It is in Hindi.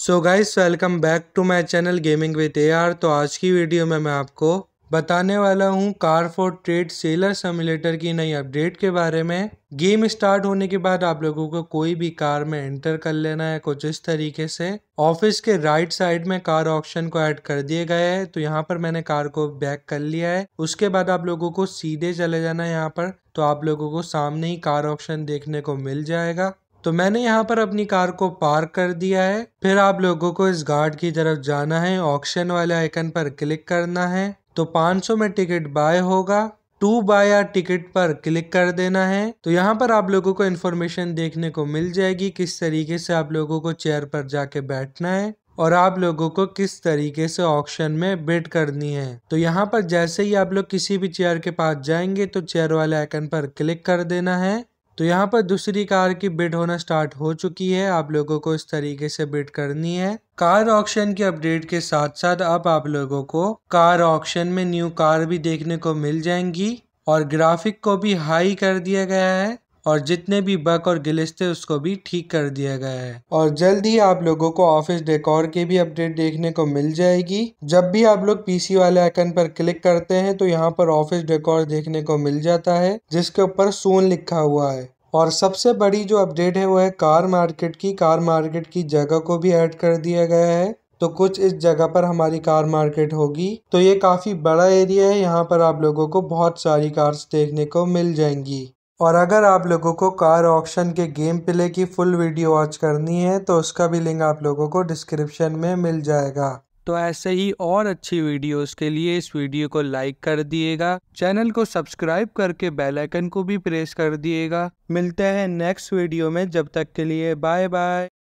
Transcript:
so guys welcome back to my channel gaming with AR तो आज की वीडियो में मैं आपको बताने वाला हूँ car for trade seller simulator की नई अपडेट के बारे में गेम स्टार्ट होने के बाद आप लोगों को कोई भी कार में एंटर कर लेना है कुछ इस तरीके से ऑफिस के राइट साइड में कार ऑप्शन को ऐड कर दिए गए हैं तो यहाँ पर मैंने कार को बैक कर लिया है उसके बाद आप लोगों को सीधे चले जाना है यहाँ पर तो आप लोगों को सामने ही कार ऑप्शन देखने को मिल जाएगा तो मैंने यहाँ पर अपनी कार को पार्क कर दिया है फिर आप लोगों को इस गार्ड की तरफ जाना है ऑक्शन वाले आइकन पर क्लिक करना है तो 500 में टिकट बाय होगा टू बाय टिकट पर क्लिक कर देना है तो यहाँ पर आप लोगों को इन्फॉर्मेशन देखने को मिल जाएगी किस तरीके से आप लोगों को चेयर पर जाके बैठना है और आप लोगों को किस तरीके से ऑक्शन में बेट करनी है तो यहाँ पर जैसे ही आप लोग किसी भी चेयर के पास जाएंगे तो चेयर वाले आइकन पर क्लिक कर देना है तो यहाँ पर दूसरी कार की बिड होना स्टार्ट हो चुकी है आप लोगों को इस तरीके से बिड करनी है कार ऑक्शन की अपडेट के साथ साथ अब आप लोगों को कार ऑक्शन में न्यू कार भी देखने को मिल जाएंगी और ग्राफिक को भी हाई कर दिया गया है और जितने भी बक और गिलिस थे उसको भी ठीक कर दिया गया है और जल्द ही आप लोगों को ऑफिस डेकोर की भी अपडेट देखने को मिल जाएगी जब भी आप लोग पीसी वाले आइकन पर क्लिक करते हैं तो यहाँ पर ऑफिस डेकोर देखने को मिल जाता है जिसके ऊपर सोन लिखा हुआ है और सबसे बड़ी जो अपडेट है वो है कार मार्केट की कार मार्केट की जगह को भी ऐड कर दिया गया है तो कुछ इस जगह पर हमारी कार मार्केट होगी तो ये काफ़ी बड़ा एरिया है यहाँ पर आप लोगों को बहुत सारी कार्स देखने को मिल जाएंगी और अगर आप लोगों को कार ऑक्शन के गेम प्ले की फुल वीडियो वॉच करनी है तो उसका भी लिंक आप लोगों को डिस्क्रिप्शन में मिल जाएगा तो ऐसे ही और अच्छी वीडियोस के लिए इस वीडियो को लाइक कर दिएगा चैनल को सब्सक्राइब करके बेल आइकन को भी प्रेस कर दिएगा मिलते हैं नेक्स्ट वीडियो में जब तक के लिए बाय बाय